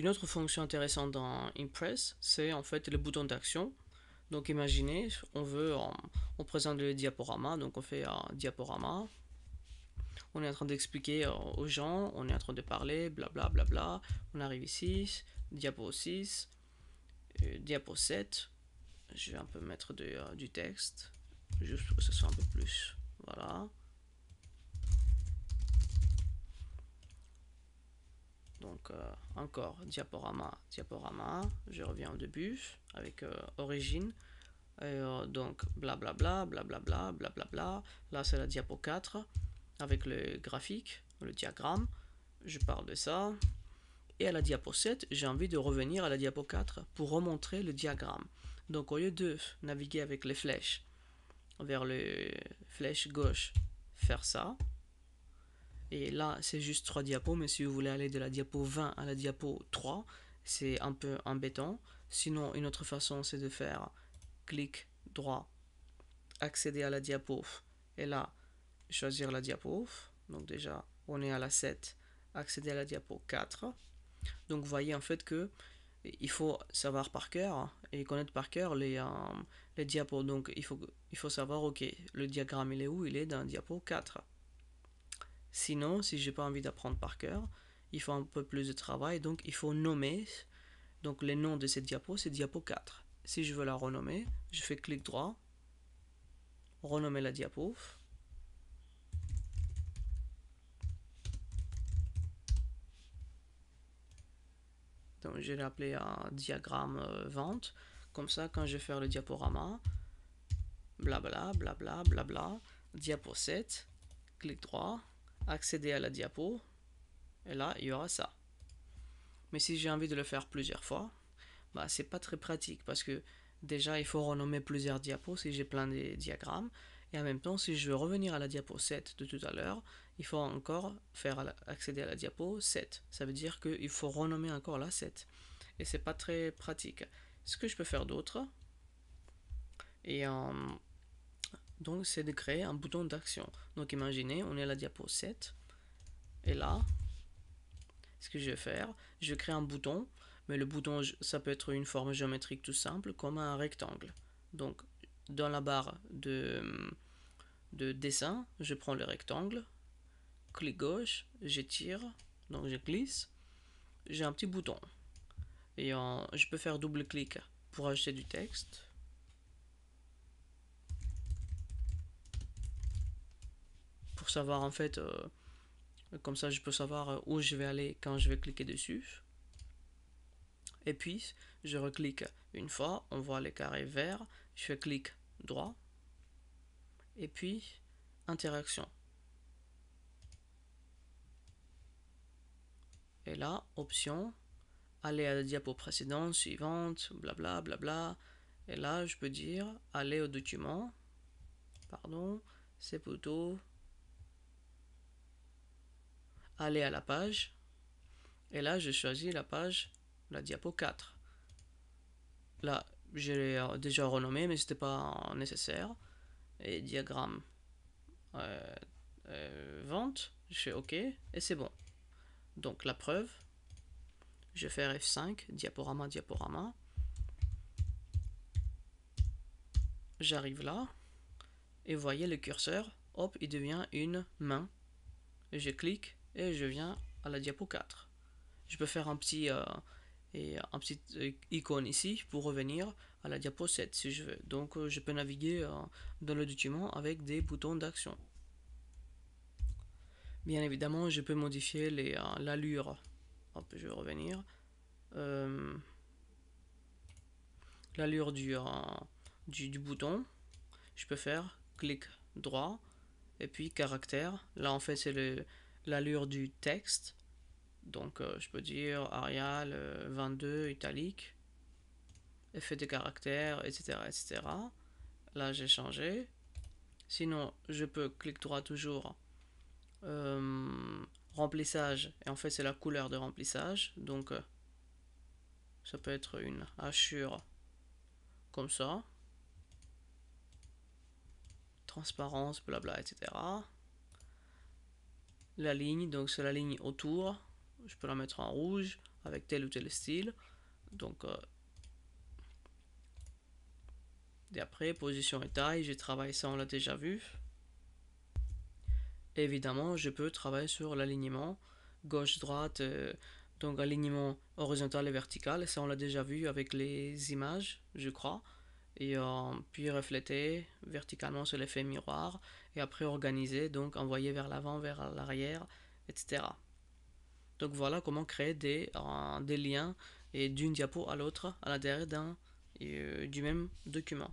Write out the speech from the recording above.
Une autre fonction intéressante dans Impress, c'est en fait le bouton d'action. Donc imaginez, on veut, on, présente le diaporama, donc on fait un diaporama. On est en train d'expliquer euh, aux gens, on est en train de parler, blablabla. Bla, On arrive ici, diapo 6, euh, diapo 7. Je vais un peu mettre euh, du texte, juste pour que ce soit un peu plus. Voilà. Donc euh, encore diaporama, diaporama, je reviens au début avec euh, origine. Euh, donc blablabla, blablabla, blablabla. Là c'est la diapo 4 avec le graphique, le diagramme. Je parle de ça. Et à la diapo 7, j'ai envie de revenir à la diapo 4 pour remontrer le diagramme. Donc au lieu de naviguer avec les flèches vers les flèches gauche, faire ça, et là, c'est juste trois diapos, mais si vous voulez aller de la diapo 20 à la diapo 3, c'est un peu embêtant. Sinon, une autre façon, c'est de faire clic droit, accéder à la diapo, et là, choisir la diapo. Donc déjà, on est à la 7, accéder à la diapo 4. Donc vous voyez en fait que il faut savoir par cœur et connaître par cœur les, euh, les diapos. Donc il faut, il faut savoir, ok, le diagramme il est où Il est dans diapo 4. Sinon, si j'ai pas envie d'apprendre par cœur, il faut un peu plus de travail, donc il faut nommer. Donc le nom de cette diapo, c'est diapo 4. Si je veux la renommer, je fais clic droit, renommer la diapo. Donc je vais l'appeler un diagramme euh, vente. Comme ça, quand je vais faire le diaporama, blabla, blabla, blabla, diapo 7, clic droit, accéder à la diapo, et là, il y aura ça. Mais si j'ai envie de le faire plusieurs fois, bah, c'est pas très pratique parce que déjà, il faut renommer plusieurs diapos si j'ai plein de diagrammes. Et en même temps, si je veux revenir à la diapo 7 de tout à l'heure, il faut encore faire accéder à la diapo 7. Ça veut dire qu'il faut renommer encore la 7. Et c'est pas très pratique. Ce que je peux faire d'autre, et en donc c'est de créer un bouton d'action. Donc imaginez, on est à la diapo 7, et là, ce que je vais faire, je crée un bouton, mais le bouton, ça peut être une forme géométrique tout simple, comme un rectangle. Donc, dans la barre de, dessin, je prends le rectangle, clic gauche, j'étire, donc je glisse, j'ai un petit bouton. Et je peux faire double clic pour ajouter du texte. savoir en fait, euh, comme ça je peux savoir euh, où je vais aller quand je vais cliquer dessus. Et puis, je reclique une fois, on voit les carrés verts, je fais clic droit, et puis interaction. Et là, option, aller à la diapo précédente, suivante, blabla, blabla. Et là, je peux dire, aller au document, pardon, c'est plutôt aller à la page. Et là, je choisis la page, la diapo 4. Là, je l'ai euh, déjà renommé, mais c'était pas nécessaire. Et diagramme euh, euh, vente, je fais OK, et c'est bon. Donc la preuve, je fais F5, diaporama, diaporama. J'arrive là, et vous voyez le curseur, hop, il devient une main. je clique, et je viens à la diapo 4. Je peux faire un petit, euh, et euh, un petit euh, icône ici pour revenir à la diapo 7 si je veux. Donc je peux naviguer dans le document avec des boutons d'action. Bien évidemment, je peux modifier l'allure. Hop, je vais revenir. l'allure du, du, du bouton. Je peux faire clic droit et puis caractère. Là, en fait, c'est le l'allure du texte. Donc euh, je peux dire Arial 22 euh, italique, effet de caractère, etc. etc. Là j'ai changé. Sinon je peux cliquer droit toujours euh, remplissage et en fait c'est la couleur de remplissage. Donc ça peut être une hachure comme ça. Transparence, blabla, etc la ligne, donc c'est la ligne autour, je peux la mettre en rouge avec tel ou tel style, donc euh, et après position et taille, j'ai travaillé ça, on l'a déjà vu. Évidemment, je peux travailler sur l'alignement gauche-droite, euh, donc alignement horizontal et vertical, ça on l'a déjà vu avec les images, je crois et euh, puis refléter verticalement sur l'effet miroir et après organiser, donc envoyer vers l'avant, vers l'arrière, etc. Donc voilà comment créer euh, des, liens et d'une diapo à l'autre à l'intérieur d'un, euh, du même document.